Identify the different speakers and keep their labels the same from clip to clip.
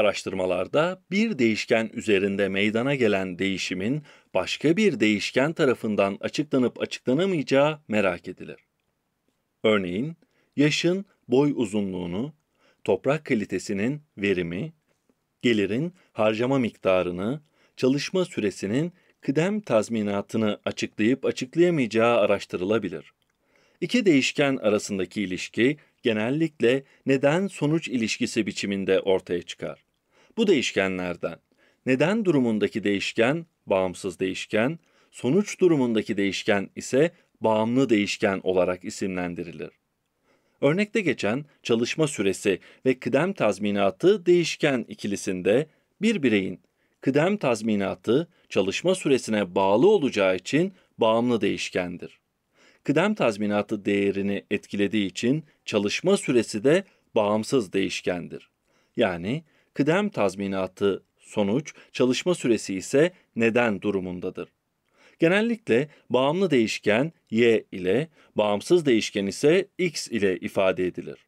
Speaker 1: Araştırmalarda bir değişken üzerinde meydana gelen değişimin başka bir değişken tarafından açıklanıp açıklanamayacağı merak edilir. Örneğin, yaşın boy uzunluğunu, toprak kalitesinin verimi, gelirin harcama miktarını, çalışma süresinin kıdem tazminatını açıklayıp açıklayamayacağı araştırılabilir. İki değişken arasındaki ilişki genellikle neden-sonuç ilişkisi biçiminde ortaya çıkar bu değişkenlerden neden durumundaki değişken bağımsız değişken, sonuç durumundaki değişken ise bağımlı değişken olarak isimlendirilir. Örnekte geçen çalışma süresi ve kıdem tazminatı değişken ikilisinde bir bireyin kıdem tazminatı çalışma süresine bağlı olacağı için bağımlı değişkendir. Kıdem tazminatı değerini etkilediği için çalışma süresi de bağımsız değişkendir. Yani kıdem tazminatı sonuç, çalışma süresi ise neden durumundadır. Genellikle bağımlı değişken y ile, bağımsız değişken ise x ile ifade edilir.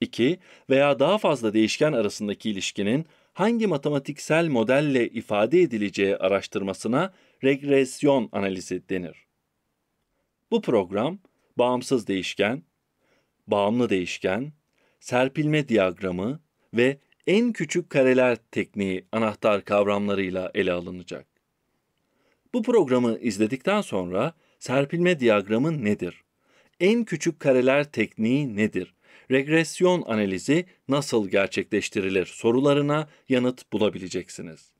Speaker 1: 2 veya daha fazla değişken arasındaki ilişkinin hangi matematiksel modelle ifade edileceği araştırmasına regresyon analizi denir. Bu program bağımsız değişken, bağımlı değişken, serpilme diyagramı ve en küçük kareler tekniği anahtar kavramlarıyla ele alınacak. Bu programı izledikten sonra serpilme diyagramı nedir? En küçük kareler tekniği nedir? Regresyon analizi nasıl gerçekleştirilir sorularına yanıt bulabileceksiniz.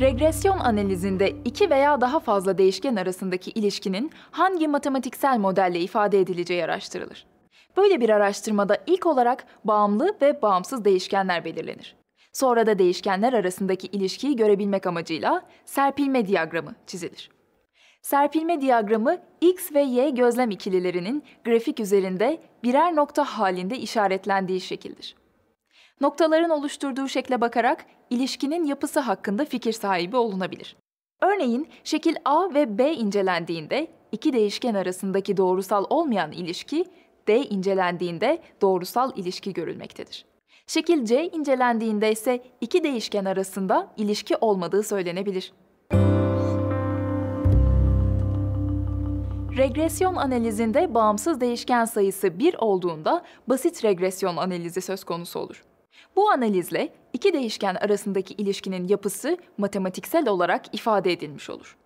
Speaker 2: Regresyon analizinde iki veya daha fazla değişken arasındaki ilişkinin hangi matematiksel modelle ifade edileceği araştırılır. Böyle bir araştırmada ilk olarak bağımlı ve bağımsız değişkenler belirlenir. Sonra da değişkenler arasındaki ilişkiyi görebilmek amacıyla serpilme diyagramı çizilir. Serpilme diyagramı X ve Y gözlem ikililerinin grafik üzerinde birer nokta halinde işaretlendiği şekildir. Noktaların oluşturduğu şekle bakarak ilişkinin yapısı hakkında fikir sahibi olunabilir. Örneğin şekil A ve B incelendiğinde iki değişken arasındaki doğrusal olmayan ilişki D incelendiğinde doğrusal ilişki görülmektedir. Şekil C incelendiğinde ise iki değişken arasında ilişki olmadığı söylenebilir. Regresyon analizinde bağımsız değişken sayısı 1 olduğunda basit regresyon analizi söz konusu olur. Bu analizle iki değişken arasındaki ilişkinin yapısı matematiksel olarak ifade edilmiş olur.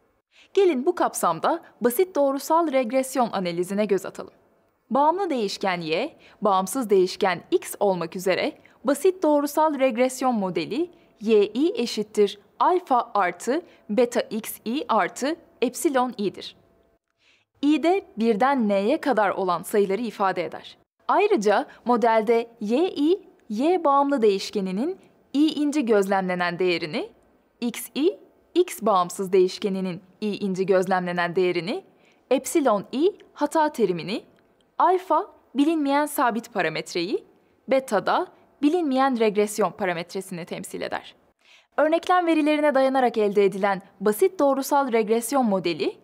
Speaker 2: Gelin bu kapsamda basit doğrusal regresyon analizine göz atalım. Bağımlı değişken y, bağımsız değişken x olmak üzere basit doğrusal regresyon modeli yi eşittir alfa artı beta xi artı epsilon i'dir. i de birden n'ye kadar olan sayıları ifade eder. Ayrıca modelde yi, y bağımlı değişkeninin i inci gözlemlenen değerini, xi, x bağımsız değişkeninin i inci gözlemlenen değerini, epsilon i hata terimini, Alfa bilinmeyen sabit parametreyi, beta da bilinmeyen regresyon parametresini temsil eder. Örneklem verilerine dayanarak elde edilen basit doğrusal regresyon modeli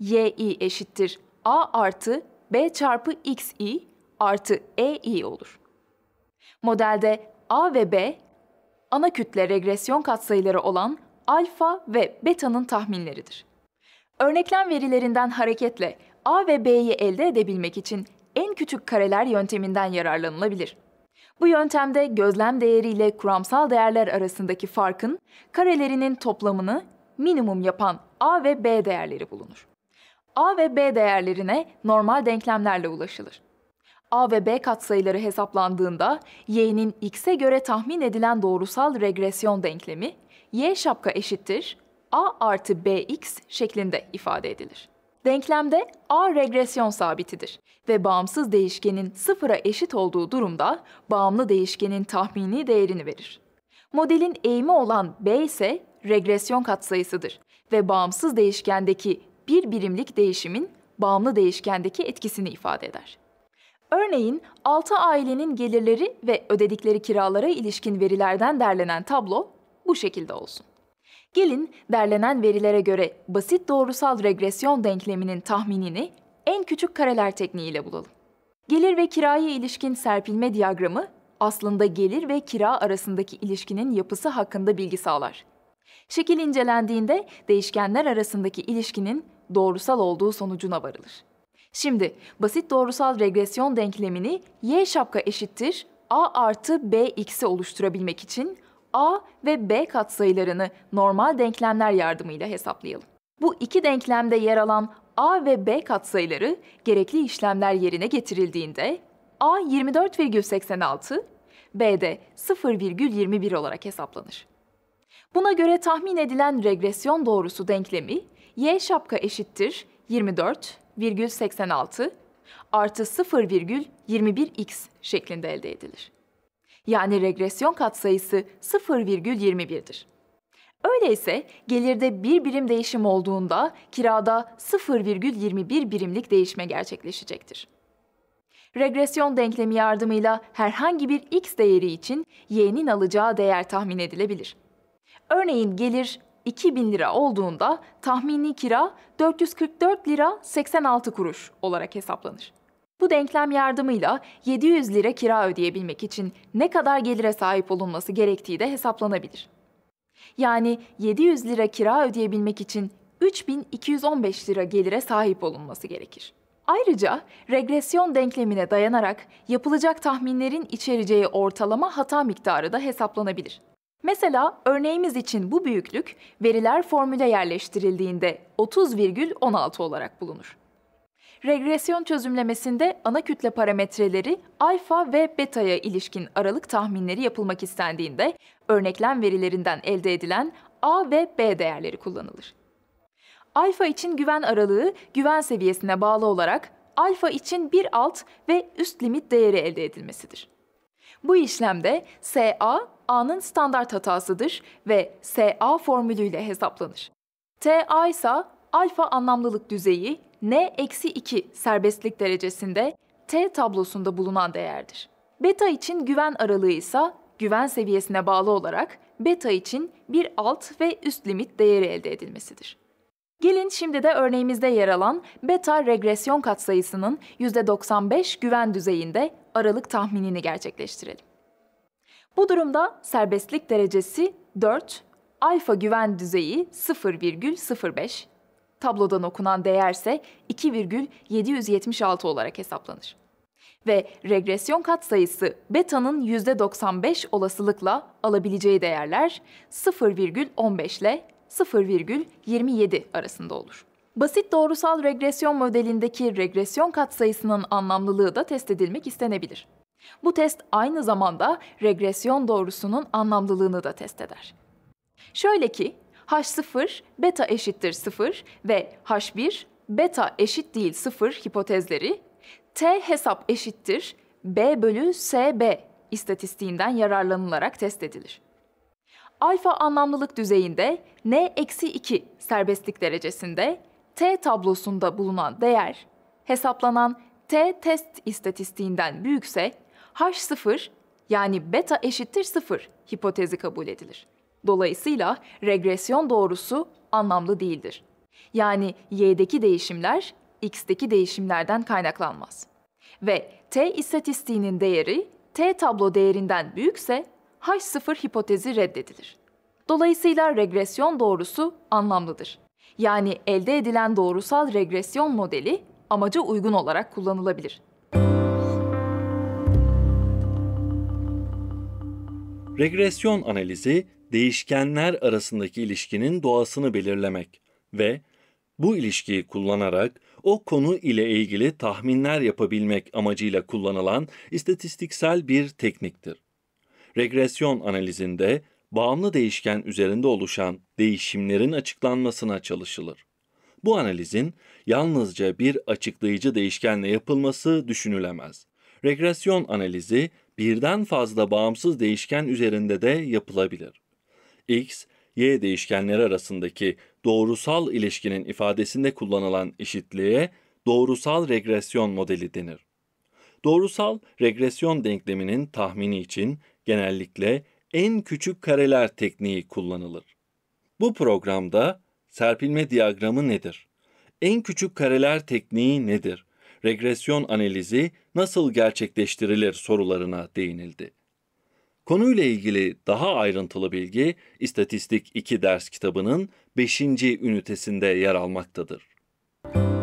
Speaker 2: yi eşittir a artı b çarpı xi artı ei olur. Modelde a ve b ana kütle regresyon katsayıları olan alfa ve beta'nın tahminleridir. Örneklem verilerinden hareketle A ve B'yi elde edebilmek için en küçük kareler yönteminden yararlanılabilir. Bu yöntemde gözlem değeriyle kuramsal değerler arasındaki farkın karelerinin toplamını minimum yapan A ve B değerleri bulunur. A ve B değerlerine normal denklemlerle ulaşılır. A ve B katsayıları hesaplandığında y'nin x'e göre tahmin edilen doğrusal regresyon denklemi y şapka eşittir a artı bx şeklinde ifade edilir. Denklemde A regresyon sabitidir ve bağımsız değişkenin sıfıra eşit olduğu durumda bağımlı değişkenin tahmini değerini verir. Modelin eğimi olan B ise regresyon katsayısıdır ve bağımsız değişkendeki bir birimlik değişimin bağımlı değişkendeki etkisini ifade eder. Örneğin 6 ailenin gelirleri ve ödedikleri kiralara ilişkin verilerden derlenen tablo bu şekilde olsun. Gelin derlenen verilere göre basit doğrusal regresyon denkleminin tahminini en küçük kareler tekniğiyle bulalım. Gelir ve kiraya ilişkin serpilme diyagramı aslında gelir ve kira arasındaki ilişkinin yapısı hakkında bilgi sağlar. Şekil incelendiğinde değişkenler arasındaki ilişkinin doğrusal olduğu sonucuna varılır. Şimdi basit doğrusal regresyon denklemini y şapka eşittir a artı bx'i oluşturabilmek için A ve B katsayılarını normal denklemler yardımıyla hesaplayalım. Bu iki denklemde yer alan A ve B katsayıları gerekli işlemler yerine getirildiğinde A 24,86, B de 0,21 olarak hesaplanır. Buna göre tahmin edilen regresyon doğrusu denklemi y şapka eşittir 24,86 artı 0,21x şeklinde elde edilir yani regresyon katsayısı 0,21'dir. Öyleyse gelirde bir birim değişim olduğunda kirada 0,21 birimlik değişme gerçekleşecektir. Regresyon denklemi yardımıyla herhangi bir x değeri için y'nin alacağı değer tahmin edilebilir. Örneğin gelir 2000 lira olduğunda tahmini kira 444 lira 86 kuruş olarak hesaplanır. Bu denklem yardımıyla 700 lira kira ödeyebilmek için ne kadar gelire sahip olunması gerektiği de hesaplanabilir. Yani 700 lira kira ödeyebilmek için 3215 lira gelire sahip olunması gerekir. Ayrıca regresyon denklemine dayanarak yapılacak tahminlerin içereceği ortalama hata miktarı da hesaplanabilir. Mesela örneğimiz için bu büyüklük veriler formüle yerleştirildiğinde 30,16 olarak bulunur. Regresyon çözümlemesinde ana kütle parametreleri alfa ve beta'ya ilişkin aralık tahminleri yapılmak istendiğinde örneklem verilerinden elde edilen A ve B değerleri kullanılır. Alfa için güven aralığı güven seviyesine bağlı olarak alfa için bir alt ve üst limit değeri elde edilmesidir. Bu işlemde SA, A'nın standart hatasıdır ve SA formülüyle hesaplanır. TA ise alfa anlamlılık düzeyi N-2 serbestlik derecesinde T tablosunda bulunan değerdir. Beta için güven aralığı ise güven seviyesine bağlı olarak beta için bir alt ve üst limit değeri elde edilmesidir. Gelin şimdi de örneğimizde yer alan beta regresyon katsayısının %95 güven düzeyinde aralık tahminini gerçekleştirelim. Bu durumda serbestlik derecesi 4, alfa güven düzeyi 0,05, Tablodan okunan değerse 2,776 olarak hesaplanır. Ve regresyon katsayısı beta'nın %95 olasılıkla alabileceği değerler 0,15 ile 0,27 arasında olur. Basit doğrusal regresyon modelindeki regresyon katsayısının anlamlılığı da test edilmek istenebilir. Bu test aynı zamanda regresyon doğrusunun anlamlılığını da test eder. Şöyle ki, H0 beta eşittir 0 ve H1 beta eşit değil 0 hipotezleri, T hesap eşittir B bölü SB istatistiğinden yararlanılarak test edilir. Alfa anlamlılık düzeyinde N-2 serbestlik derecesinde T tablosunda bulunan değer hesaplanan T test istatistiğinden büyükse H0 yani beta eşittir 0 hipotezi kabul edilir. Dolayısıyla regresyon doğrusu anlamlı değildir. Yani y'deki değişimler x'teki değişimlerden kaynaklanmaz. Ve t istatistiğinin değeri t tablo değerinden büyükse h0 hipotezi reddedilir. Dolayısıyla regresyon doğrusu anlamlıdır. Yani elde edilen doğrusal regresyon modeli amaca uygun olarak kullanılabilir.
Speaker 1: Regresyon analizi değişkenler arasındaki ilişkinin doğasını belirlemek ve bu ilişkiyi kullanarak o konu ile ilgili tahminler yapabilmek amacıyla kullanılan istatistiksel bir tekniktir. Regresyon analizinde bağımlı değişken üzerinde oluşan değişimlerin açıklanmasına çalışılır. Bu analizin yalnızca bir açıklayıcı değişkenle yapılması düşünülemez. Regresyon analizi birden fazla bağımsız değişken üzerinde de yapılabilir x, y değişkenleri arasındaki doğrusal ilişkinin ifadesinde kullanılan eşitliğe doğrusal regresyon modeli denir. Doğrusal regresyon denkleminin tahmini için genellikle en küçük kareler tekniği kullanılır. Bu programda serpilme diyagramı nedir? En küçük kareler tekniği nedir? Regresyon analizi nasıl gerçekleştirilir sorularına değinildi. Konuyla ilgili daha ayrıntılı bilgi İstatistik 2 ders kitabının 5. ünitesinde yer almaktadır. Müzik